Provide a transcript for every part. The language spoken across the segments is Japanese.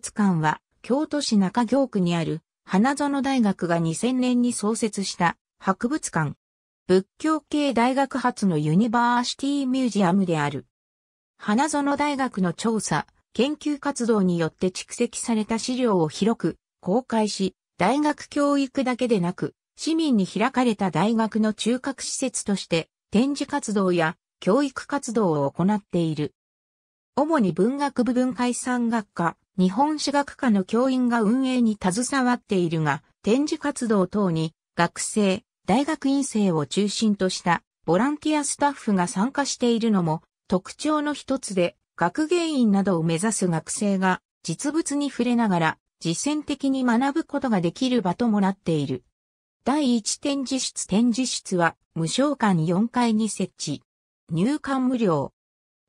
物館は、京都市中京区にある、花園大学が2000年に創設した博物館。仏教系大学発のユニバーシティミュージアムである。花園大学の調査、研究活動によって蓄積された資料を広く公開し、大学教育だけでなく、市民に開かれた大学の中核施設として、展示活動や教育活動を行っている。主に文学部分解散学科、日本史学科の教員が運営に携わっているが、展示活動等に学生、大学院生を中心としたボランティアスタッフが参加しているのも特徴の一つで、学芸員などを目指す学生が実物に触れながら実践的に学ぶことができる場ともなっている。第1展示室展示室は無償館4階に設置。入館無料。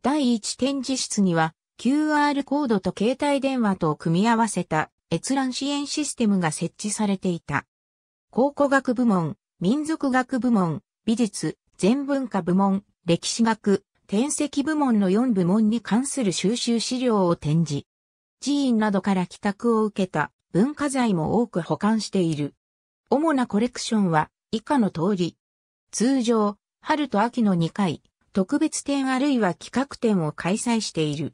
第1展示室には QR コードと携帯電話とを組み合わせた閲覧支援システムが設置されていた。考古学部門、民族学部門、美術、全文化部門、歴史学、転籍部門の4部門に関する収集資料を展示。寺院などから帰宅を受けた文化財も多く保管している。主なコレクションは以下の通り。通常、春と秋の2回、特別展あるいは企画展を開催している。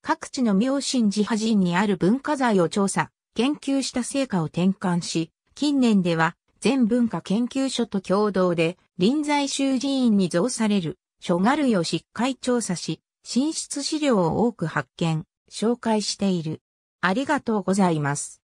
各地の明神寺派人にある文化財を調査、研究した成果を転換し、近年では全文化研究所と共同で臨済宗寺院に造される諸画類をしっかり調査し、進出資料を多く発見、紹介している。ありがとうございます。